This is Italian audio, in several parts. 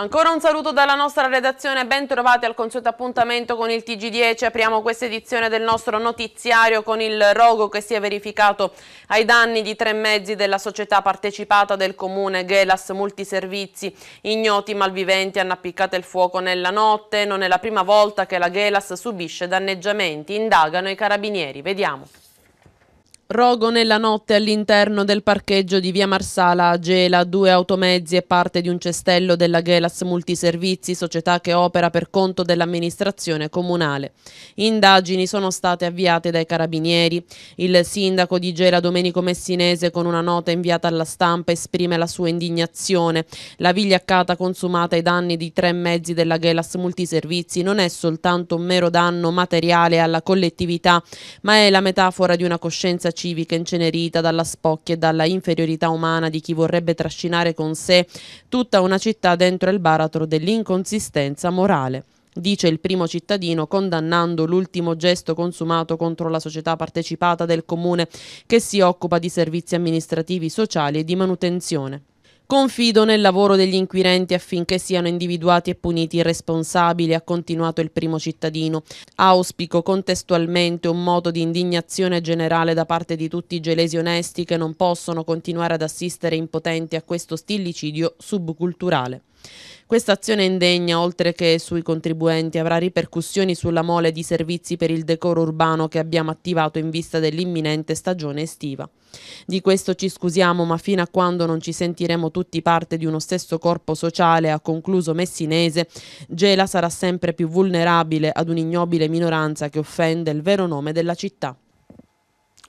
Ancora un saluto dalla nostra redazione, ben trovati al consueto appuntamento con il TG10. Apriamo questa edizione del nostro notiziario con il rogo che si è verificato ai danni di tre mezzi della società partecipata del comune Gelas Multiservizi. Ignoti malviventi hanno appiccato il fuoco nella notte, non è la prima volta che la Gelas subisce danneggiamenti, indagano i carabinieri. Vediamo. Rogo nella notte all'interno del parcheggio di via Marsala a Gela, due automezzi e parte di un cestello della Gelas Multiservizi, società che opera per conto dell'amministrazione comunale. Indagini sono state avviate dai carabinieri. Il sindaco di Gela Domenico Messinese con una nota inviata alla stampa esprime la sua indignazione. La vigliaccata consumata ai danni di tre mezzi della Gelas Multiservizi non è soltanto un mero danno materiale alla collettività, ma è la metafora di una coscienza civica incenerita dalla spocchia e dalla inferiorità umana di chi vorrebbe trascinare con sé tutta una città dentro il baratro dell'inconsistenza morale dice il primo cittadino condannando l'ultimo gesto consumato contro la società partecipata del comune che si occupa di servizi amministrativi, sociali e di manutenzione. Confido nel lavoro degli inquirenti affinché siano individuati e puniti i responsabili, ha continuato il primo cittadino. Auspico contestualmente un moto di indignazione generale da parte di tutti i gelesi onesti che non possono continuare ad assistere impotenti a questo stillicidio subculturale. Questa azione indegna, oltre che sui contribuenti, avrà ripercussioni sulla mole di servizi per il decoro urbano che abbiamo attivato in vista dell'imminente stagione estiva. Di questo ci scusiamo, ma fino a quando non ci sentiremo tutti parte di uno stesso corpo sociale, ha concluso Messinese, Gela sarà sempre più vulnerabile ad un'ignobile minoranza che offende il vero nome della città.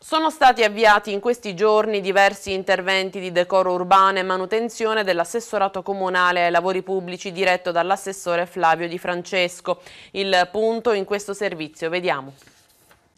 Sono stati avviati in questi giorni diversi interventi di decoro urbano e manutenzione dell'assessorato comunale ai lavori pubblici diretto dall'assessore Flavio Di Francesco. Il punto in questo servizio, vediamo.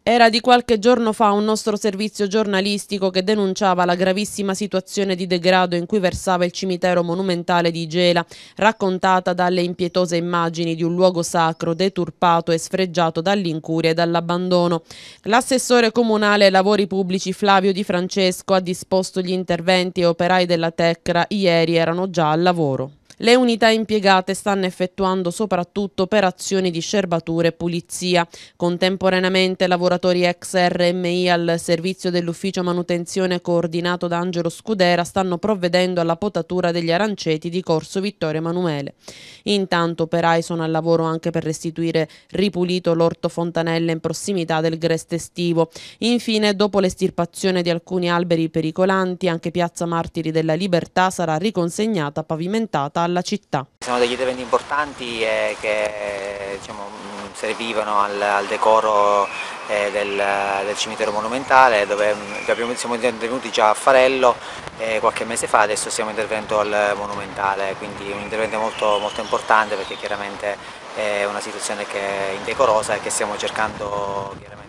Era di qualche giorno fa un nostro servizio giornalistico che denunciava la gravissima situazione di degrado in cui versava il cimitero monumentale di Gela, raccontata dalle impietose immagini di un luogo sacro deturpato e sfregiato dall'incuria e dall'abbandono. L'assessore comunale ai lavori pubblici Flavio Di Francesco ha disposto gli interventi e operai della Tecra ieri erano già al lavoro. Le unità impiegate stanno effettuando soprattutto operazioni di scerbatura e pulizia. Contemporaneamente lavoratori ex RMI al servizio dell'ufficio manutenzione coordinato da Angelo Scudera stanno provvedendo alla potatura degli aranceti di Corso Vittorio Emanuele. Intanto operai sono al lavoro anche per restituire ripulito l'orto Fontanella in prossimità del Grest estivo. Infine, dopo l'estirpazione di alcuni alberi pericolanti, anche Piazza Martiri della Libertà sarà riconsegnata pavimentata alla alla città. Sono degli eventi importanti eh, che diciamo, servivano al, al decoro eh, del, del, cimitero monumentale dove mm, abbiamo, siamo intervenuti già a Farello eh, qualche mese fa, adesso siamo intervenuti al monumentale, quindi un intervento molto, molto importante perché chiaramente è una situazione che è indecorosa e che stiamo cercando chiaramente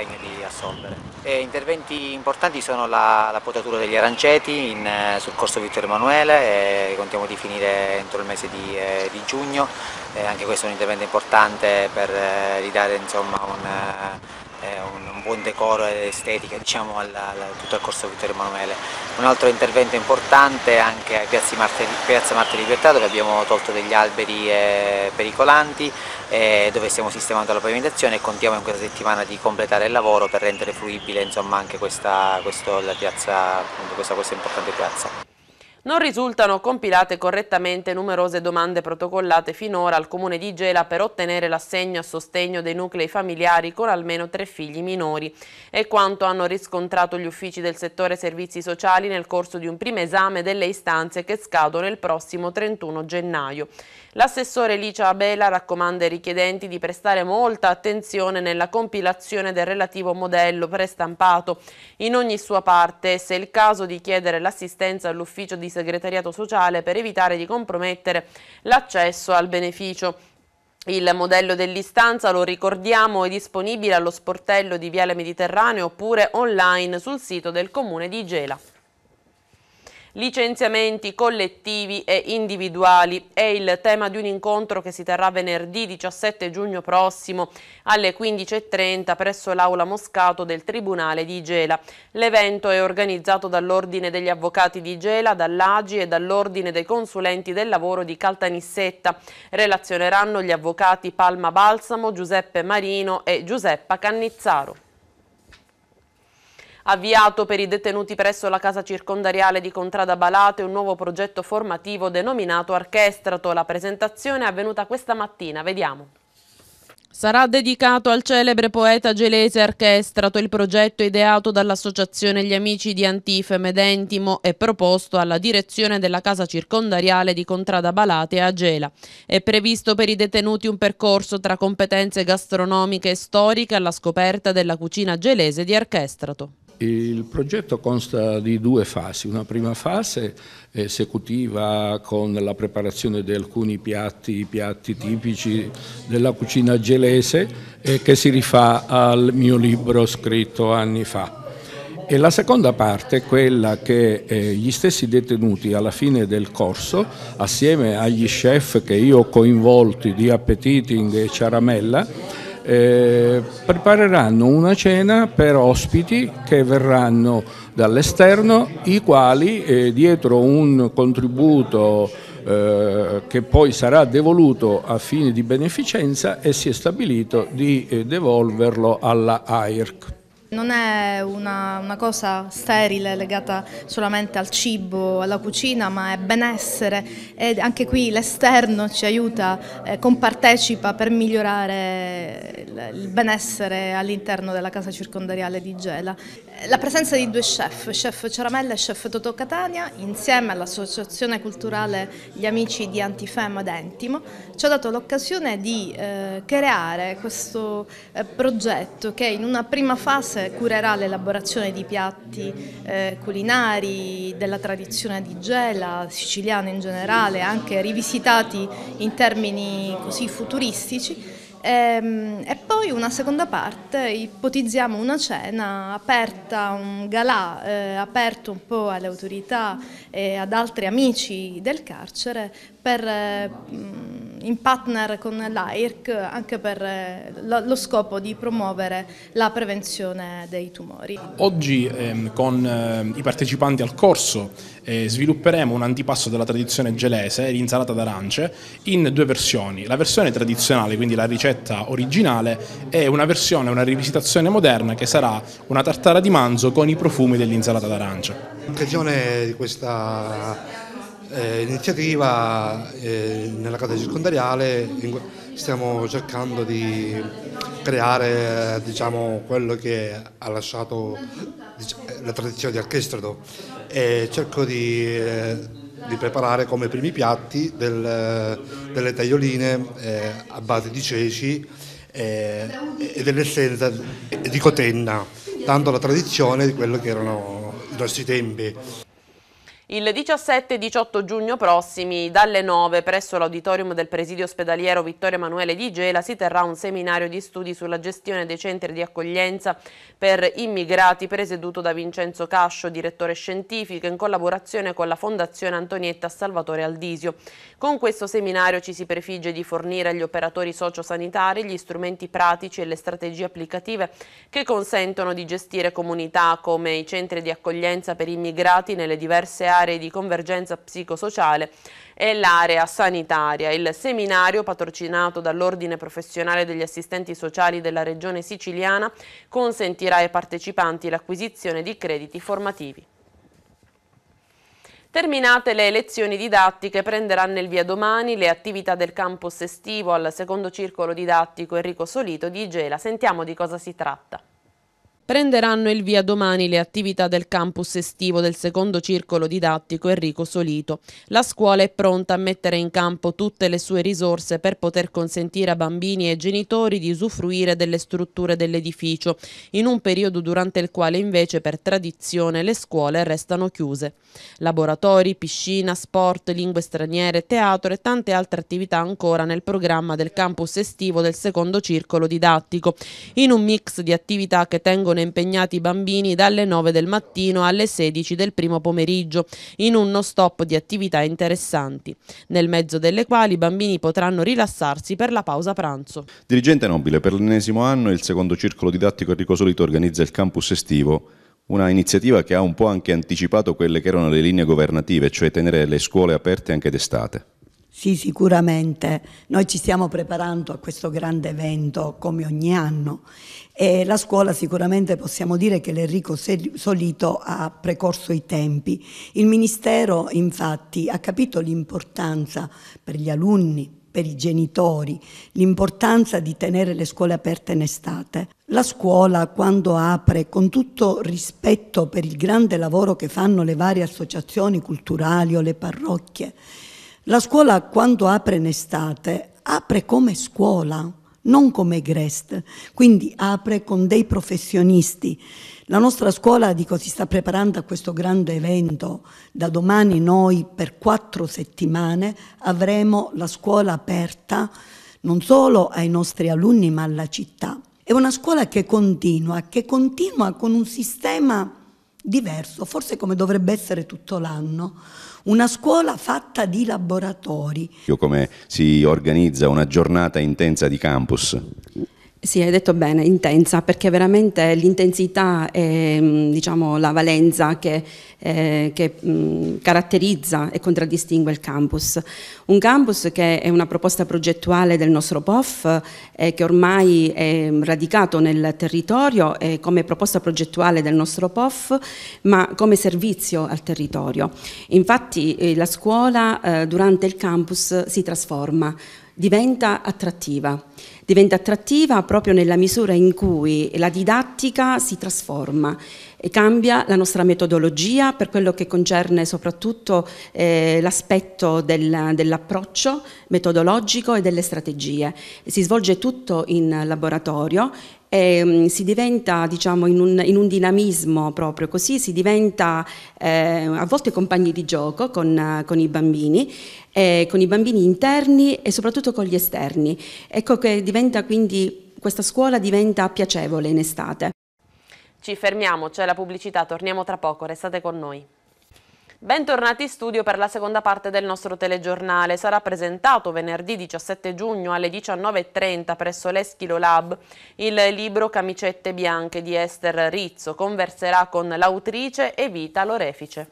l'impegno di assolvere. E interventi importanti sono la, la, potatura degli aranceti in, eh, sul corso Vittorio Emanuele, contiamo di finire entro il mese di, eh, di giugno, e anche questo è un intervento importante per eh, ridare insomma, un eh, un, buon decoro ed estetica diciamo, alla, alla, tutto il corso Vittorio Emanuele. Un altro intervento importante è anche a Piazza Marte, Piazza Marte Libertà dove abbiamo tolto degli alberi eh, pericolanti eh, dove stiamo sistemando la pavimentazione e contiamo in questa settimana di completare il lavoro per rendere fruibile insomma, anche questa, questo, piazza, appunto, questa, questa importante piazza non risultano compilate correttamente numerose domande protocollate finora al Comune di Gela per ottenere l'assegno a sostegno dei nuclei familiari con almeno tre figli minori. È quanto hanno riscontrato gli uffici del settore servizi sociali nel corso di un primo esame delle istanze che scadono il prossimo 31 gennaio. L'assessore Licia Abela raccomanda ai richiedenti di prestare molta attenzione nella compilazione del relativo modello prestampato in ogni sua parte e se è il caso di chiedere l'assistenza all'ufficio di segretariato sociale per evitare di compromettere l'accesso al beneficio. Il modello dell'istanza, lo ricordiamo, è disponibile allo sportello di Viale Mediterraneo oppure online sul sito del comune di Gela licenziamenti collettivi e individuali. È il tema di un incontro che si terrà venerdì 17 giugno prossimo alle 15.30 presso l'Aula Moscato del Tribunale di Gela. L'evento è organizzato dall'Ordine degli Avvocati di Gela, dall'Agi e dall'Ordine dei Consulenti del Lavoro di Caltanissetta. Relazioneranno gli avvocati Palma Balsamo, Giuseppe Marino e Giuseppa Cannizzaro. Avviato per i detenuti presso la casa circondariale di Contrada Balate un nuovo progetto formativo denominato Archestrato. La presentazione è avvenuta questa mattina. Vediamo. Sarà dedicato al celebre poeta gelese orchestrato il progetto ideato dall'Associazione Gli Amici di Antifeme Dentimo e proposto alla direzione della casa circondariale di Contrada Balate a Gela. È previsto per i detenuti un percorso tra competenze gastronomiche e storiche alla scoperta della cucina gelese di orchestrato. Il progetto consta di due fasi, una prima fase esecutiva con la preparazione di alcuni piatti, piatti tipici della cucina gelese eh, che si rifà al mio libro scritto anni fa. E la seconda parte è quella che eh, gli stessi detenuti alla fine del corso, assieme agli chef che io ho coinvolti di Appetiting e Ciaramella, eh, prepareranno una cena per ospiti che verranno dall'esterno, i quali eh, dietro un contributo eh, che poi sarà devoluto a fini di beneficenza e si è stabilito di eh, devolverlo alla AIRC. Non è una, una, cosa sterile legata solamente al cibo, alla cucina, ma è benessere e anche qui l'esterno ci aiuta, eh, compartecipa per migliorare il benessere all'interno della casa circondariale di Gela. La presenza di due chef, chef Ceramella e chef Totò Catania, insieme all'associazione culturale Gli Amici di Antifemo ed Entimo, ci ha dato l'occasione di eh, creare questo eh, progetto che in una prima fase cioè, curerà l'elaborazione di piatti eh, culinari della tradizione di Gela, siciliana in generale, anche rivisitati in termini così futuristici. E, ehm, e poi una seconda parte, ipotizziamo una cena aperta, un galà eh, aperto un po' alle autorità e ad altri amici del carcere per... Eh, in partner con l'AIRC anche per eh, lo scopo di promuovere la prevenzione dei tumori. Oggi ehm, con eh, i partecipanti al corso eh, svilupperemo un antipasto della tradizione gelese, l'insalata d'arance, in due versioni. La versione tradizionale, quindi la ricetta originale, e una versione, una rivisitazione moderna che sarà una tartara di manzo con i profumi dell'insalata d'arance. Attenzione di questa eh, iniziativa eh, nella casa circondariale stiamo cercando di creare diciamo, quello che ha lasciato diciamo, la tradizione di Archestrato e cerco di, eh, di, preparare come primi piatti del, delle taglioline eh, a base di ceci e, eh, e dell'essenza di cotenna, tanto la tradizione di quello che erano i nostri tempi. Il 17 e 18 giugno prossimi, dalle 9, presso l'auditorium del presidio ospedaliero Vittorio Emanuele di Gela, si terrà un seminario di studi sulla gestione dei centri di accoglienza per immigrati, presieduto da Vincenzo Cascio, direttore scientifico, in collaborazione con la Fondazione Antonietta Salvatore Aldisio. Con questo seminario ci si prefigge di fornire agli operatori sociosanitari gli strumenti pratici e le strategie applicative che consentono di gestire comunità come i centri di accoglienza per immigrati nelle diverse aree aree di convergenza psicosociale e l'area sanitaria. Il seminario, patrocinato dall'Ordine Professionale degli Assistenti Sociali della Regione Siciliana, consentirà ai partecipanti l'acquisizione di crediti formativi. Terminate le lezioni didattiche, prenderanno il via domani le attività del campus estivo al secondo circolo didattico Enrico Solito di Igela. Sentiamo di cosa si tratta. Prenderanno il via domani le attività del campus estivo del secondo circolo didattico Enrico Solito. La scuola è pronta a mettere in campo tutte le sue risorse per poter consentire a bambini e genitori di usufruire delle strutture dell'edificio, in un periodo durante il quale invece per tradizione le scuole restano chiuse. Laboratori, piscina, sport, lingue straniere, teatro e tante altre attività ancora nel programma del campus estivo del secondo circolo didattico, in un mix di attività che tengono sono impegnati i bambini dalle 9 del mattino alle 16 del primo pomeriggio in un non stop di attività interessanti, nel mezzo delle quali i bambini potranno rilassarsi per la pausa pranzo. Dirigente Nobile, per l'ennesimo anno il secondo circolo didattico Enrico Solito organizza il campus estivo una iniziativa che ha un po' anche anticipato quelle che erano le linee governative, cioè tenere le scuole aperte anche d'estate. Sì, sicuramente. Noi ci stiamo preparando a questo grande evento come ogni anno e la scuola sicuramente possiamo dire che l'Enrico Solito ha precorso i tempi. Il Ministero infatti ha capito l'importanza per gli alunni, per i genitori, l'importanza di tenere le scuole aperte in estate. La scuola quando apre, con tutto rispetto per il grande lavoro che fanno le varie associazioni culturali o le parrocchie, la scuola quando apre in estate apre come scuola non come Grest, quindi apre con dei professionisti. La nostra scuola, dico, si sta preparando a questo grande evento. Da domani noi per quattro settimane avremo la scuola aperta non solo ai nostri alunni ma alla città. È una scuola che continua, che continua con un sistema diverso, forse come dovrebbe essere tutto l'anno, una scuola fatta di laboratori. Come si organizza una giornata intensa di campus? Sì, hai detto bene, intensa, perché veramente l'intensità e mm, diciamo, la valenza che, eh, che mh, mm, caratterizza e contraddistingue il campus. Un campus che è una proposta progettuale del nostro POF, eh, che ormai è mm, radicato nel territorio eh, come proposta progettuale del nostro POF, ma come servizio al territorio. Infatti eh, la scuola eh, durante il campus si trasforma diventa attrattiva. Diventa attrattiva proprio nella misura in cui la didattica si trasforma e cambia la nostra metodologia per quello che concerne soprattutto eh, l'aspetto del, dell'approccio metodologico e delle strategie. Si svolge tutto in laboratorio e um, si diventa diciamo in un, in un, dinamismo proprio così, si diventa eh, a volte compagni di gioco con, con i bambini eh, con i bambini interni e soprattutto con gli esterni. Ecco che diventa quindi, questa scuola diventa piacevole in estate. Ci fermiamo, c'è la pubblicità, torniamo tra poco, restate con noi. Bentornati in studio per la seconda parte del nostro telegiornale. Sarà presentato venerdì 17 giugno alle 19.30 presso l'Eschilo Lab il libro Camicette Bianche di Esther Rizzo. Converserà con l'autrice Evita Lorefice.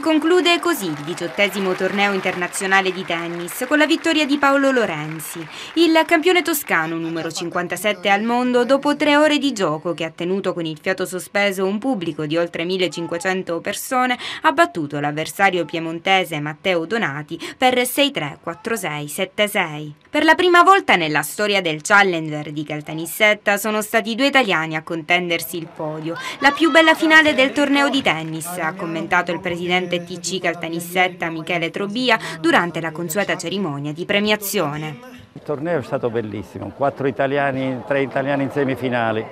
conclude così il diciottesimo torneo internazionale di tennis con la vittoria di Paolo Lorenzi, il campione toscano numero 57 al mondo dopo tre ore di gioco che ha tenuto con il fiato sospeso un pubblico di oltre 1500 persone, ha battuto l'avversario piemontese Matteo Donati per 6-3, 4-6, 7-6. Per la prima volta nella storia del Challenger di Caltanissetta sono stati due italiani a contendersi il podio, la più bella finale del torneo di tennis, ha commentato il presidente presidente TC Caltanissetta Michele Trobia durante la consueta cerimonia di premiazione. Il torneo è stato bellissimo, quattro italiani, tre italiani in semifinali,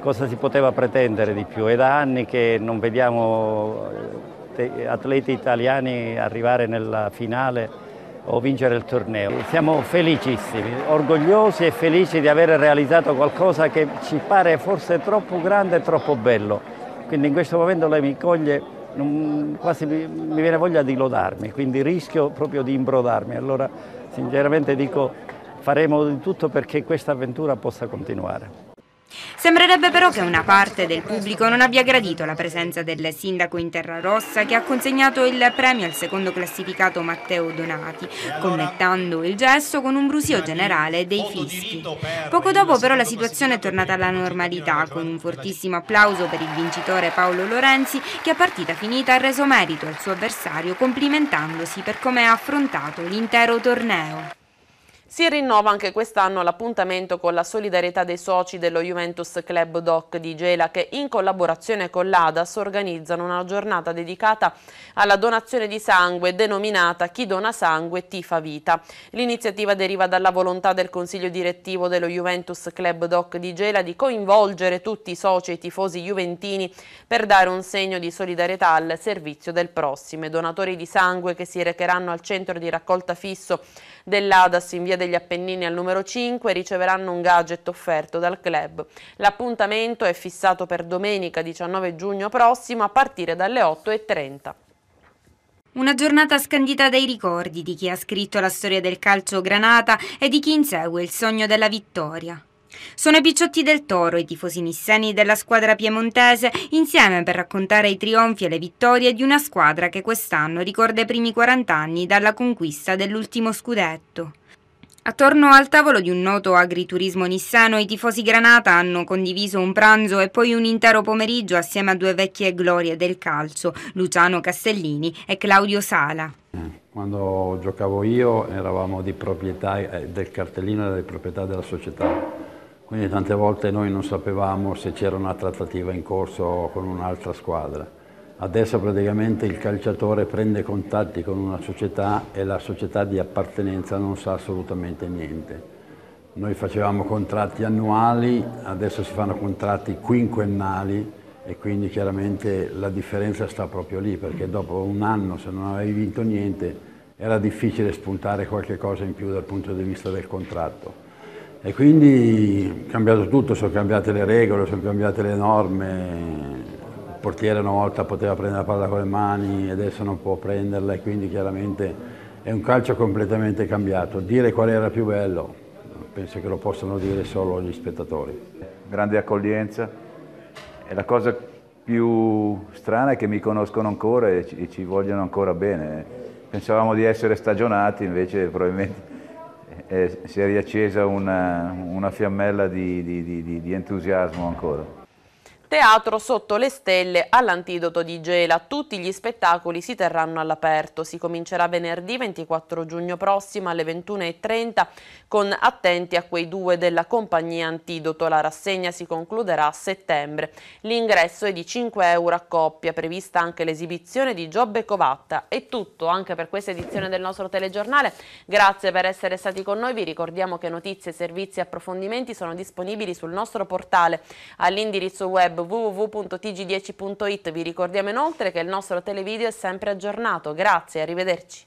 cosa si poteva pretendere di più? È da anni che non vediamo eh, atleti italiani arrivare nella finale o vincere il torneo. Siamo felicissimi, orgogliosi e felici di aver realizzato qualcosa che ci pare forse troppo grande e troppo bello. Quindi in questo momento lei mi coglie non, quasi mi, mi viene voglia di lodarmi, quindi rischio proprio di imbrodarmi. Allora sinceramente dico faremo di tutto perché questa avventura possa continuare. Sembrerebbe però che una parte del pubblico non abbia gradito la presenza del sindaco in Terra Rossa che ha consegnato il premio al secondo classificato Matteo Donati, connettando il gesto con un brusio generale dei fischi. Poco dopo però la situazione è tornata alla normalità con un fortissimo applauso per il vincitore Paolo Lorenzi che a partita finita ha reso merito al suo avversario complimentandosi per come ha affrontato l'intero torneo. Si rinnova anche quest'anno l'appuntamento con la solidarietà dei soci dello Juventus Club Doc di Gela che in collaborazione con l'ADAS organizzano una giornata dedicata alla donazione di sangue denominata Chi dona sangue tifa vita. L'iniziativa deriva dalla volontà del consiglio direttivo dello Juventus Club Doc di Gela di coinvolgere tutti i soci e i tifosi juventini per dare un segno di solidarietà al servizio del prossimo. I Donatori di sangue che si recheranno al centro di raccolta fisso dell'Adas in via degli Appennini al numero 5 riceveranno un gadget offerto dal club. L'appuntamento è fissato per domenica 19 giugno prossimo a partire dalle 8.30. Una giornata scandita dai ricordi di chi ha scritto la storia del calcio Granata e di chi insegue il sogno della vittoria. Sono i Picciotti del Toro, i tifosi nisseni della squadra piemontese, insieme per raccontare i trionfi e le vittorie di una squadra che quest'anno ricorda i primi 40 anni dalla conquista dell'ultimo scudetto. Attorno al tavolo di un noto agriturismo nissano, i tifosi Granata hanno condiviso un pranzo e poi un intero pomeriggio assieme a due vecchie glorie del calcio, Luciano Castellini e Claudio Sala. Mm. Quando giocavo io eravamo di proprietà eh, del cartellino e di proprietà della società quindi tante volte noi non sapevamo se c'era una trattativa in corso con un'altra squadra. Adesso praticamente il calciatore prende contatti con una società e la società di appartenenza non sa assolutamente niente. Noi facevamo contratti annuali, adesso si fanno contratti quinquennali e quindi chiaramente la differenza sta proprio lì, perché dopo un anno se non avevi vinto niente era difficile spuntare qualche cosa in più dal punto di vista del contratto. E quindi è cambiato tutto, sono cambiate le regole, sono cambiate le norme, il portiere una volta poteva prendere la palla con le mani, adesso non può prenderla e quindi chiaramente è un calcio completamente cambiato. Dire qual era più bello, penso che lo possano dire solo gli spettatori. Grande accoglienza e la cosa più strana è che mi conoscono ancora e ci vogliono ancora bene. Pensavamo di essere stagionati, invece probabilmente eh, si è riaccesa una, una fiammella di, di, di, di entusiasmo ancora. Teatro sotto le stelle all'antidoto di Gela. Tutti gli spettacoli si terranno all'aperto. Si comincerà venerdì 24 giugno prossimo alle 21.30 con attenti a quei due della compagnia Antidoto. La rassegna si concluderà a settembre. L'ingresso è di 5 euro a coppia, prevista anche l'esibizione di Giobbe Covatta. È tutto anche per questa edizione del nostro telegiornale. Grazie per essere stati con noi. Vi ricordiamo che notizie, servizi e approfondimenti sono disponibili sul nostro portale all'indirizzo web www.tg10.it. Vi ricordiamo inoltre che il nostro televideo è sempre aggiornato. Grazie, arrivederci.